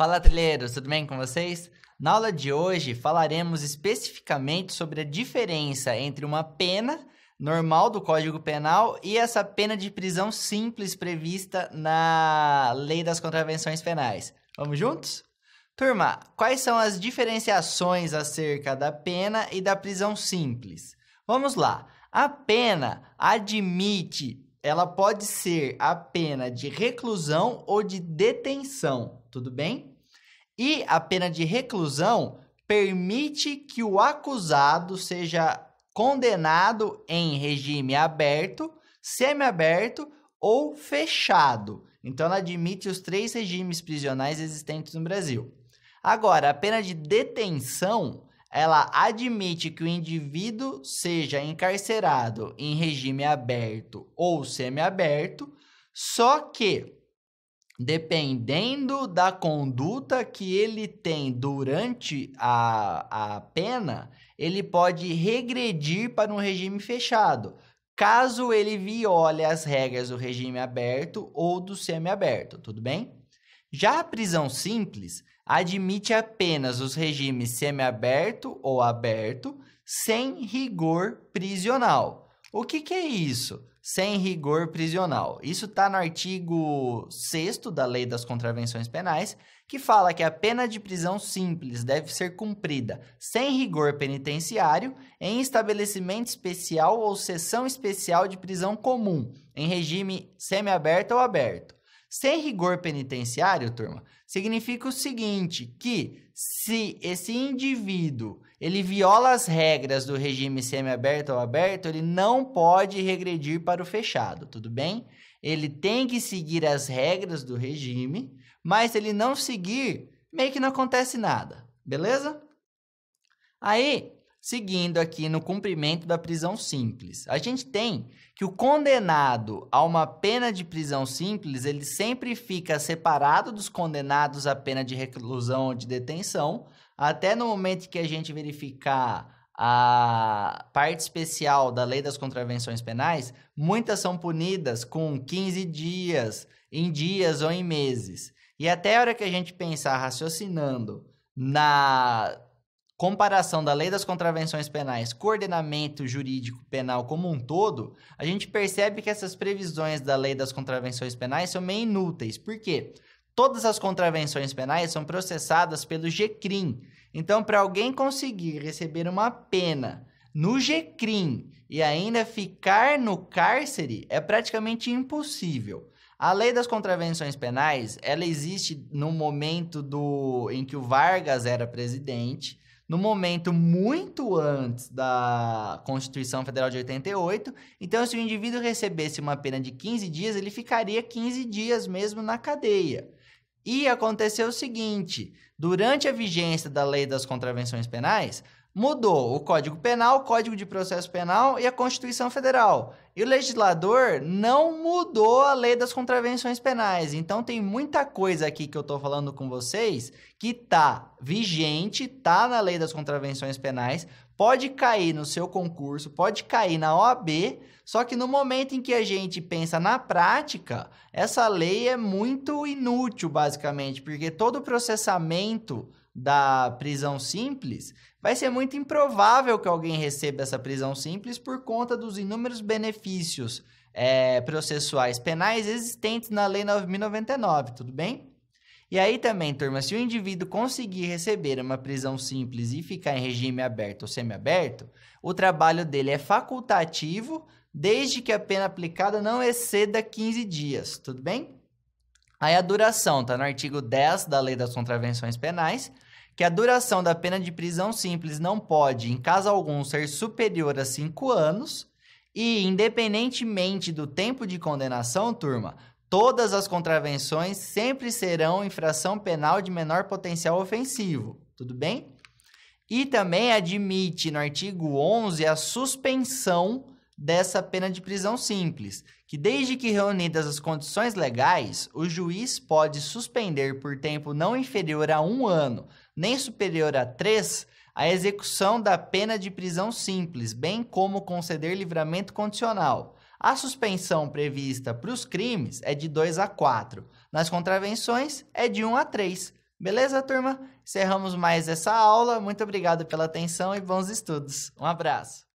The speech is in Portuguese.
Fala trilheiros, tudo bem com vocês? Na aula de hoje falaremos especificamente sobre a diferença entre uma pena normal do Código Penal e essa pena de prisão simples prevista na Lei das Contravenções Penais. Vamos juntos? Turma, quais são as diferenciações acerca da pena e da prisão simples? Vamos lá. A pena admite ela pode ser a pena de reclusão ou de detenção, tudo bem? E a pena de reclusão permite que o acusado seja condenado em regime aberto, semiaberto ou fechado. Então ela admite os três regimes prisionais existentes no Brasil. Agora, a pena de detenção ela admite que o indivíduo seja encarcerado em regime aberto ou semiaberto, só que dependendo da conduta que ele tem durante a, a pena, ele pode regredir para um regime fechado, caso ele viole as regras do regime aberto ou do semiaberto, tudo bem? Já a prisão simples, admite apenas os regimes semiaberto ou aberto, sem rigor prisional. O que, que é isso? Sem rigor prisional. Isso está no artigo 6 da Lei das Contravenções Penais, que fala que a pena de prisão simples deve ser cumprida sem rigor penitenciário em estabelecimento especial ou seção especial de prisão comum, em regime semiaberto ou aberto. Sem rigor penitenciário, turma, significa o seguinte, que se esse indivíduo, ele viola as regras do regime semiaberto ou aberto, ele não pode regredir para o fechado, tudo bem? Ele tem que seguir as regras do regime, mas se ele não seguir, meio que não acontece nada, beleza? Aí, Seguindo aqui no cumprimento da prisão simples. A gente tem que o condenado a uma pena de prisão simples, ele sempre fica separado dos condenados à pena de reclusão ou de detenção, até no momento que a gente verificar a parte especial da lei das contravenções penais, muitas são punidas com 15 dias, em dias ou em meses. E até a hora que a gente pensar raciocinando na comparação da lei das contravenções penais com o ordenamento jurídico penal como um todo, a gente percebe que essas previsões da lei das contravenções penais são meio inúteis. Por quê? Todas as contravenções penais são processadas pelo GCRIM. Então, para alguém conseguir receber uma pena no GCRIM e ainda ficar no cárcere, é praticamente impossível. A lei das contravenções penais, ela existe no momento do em que o Vargas era presidente, no momento muito antes da Constituição Federal de 88. Então, se o indivíduo recebesse uma pena de 15 dias, ele ficaria 15 dias mesmo na cadeia. E aconteceu o seguinte: durante a vigência da Lei das Contravenções Penais, Mudou o Código Penal, o Código de Processo Penal e a Constituição Federal. E o legislador não mudou a lei das contravenções penais. Então tem muita coisa aqui que eu estou falando com vocês que tá vigente, tá na lei das contravenções penais, pode cair no seu concurso, pode cair na OAB, só que no momento em que a gente pensa na prática, essa lei é muito inútil basicamente, porque todo o processamento da prisão simples, vai ser muito improvável que alguém receba essa prisão simples por conta dos inúmeros benefícios é, processuais penais existentes na Lei 9.099, tudo bem? E aí também, turma, se o indivíduo conseguir receber uma prisão simples e ficar em regime aberto ou semiaberto, o trabalho dele é facultativo, desde que a pena aplicada não exceda 15 dias, tudo bem? Aí a duração, tá no artigo 10 da Lei das Contravenções Penais, que a duração da pena de prisão simples não pode, em caso algum, ser superior a 5 anos e, independentemente do tempo de condenação, turma, todas as contravenções sempre serão infração penal de menor potencial ofensivo, tudo bem? E também admite no artigo 11 a suspensão dessa pena de prisão simples, que desde que reunidas as condições legais, o juiz pode suspender por tempo não inferior a um ano, nem superior a três, a execução da pena de prisão simples, bem como conceder livramento condicional. A suspensão prevista para os crimes é de 2 a 4. Nas contravenções, é de 1 um a 3. Beleza, turma? Encerramos mais essa aula. Muito obrigado pela atenção e bons estudos. Um abraço.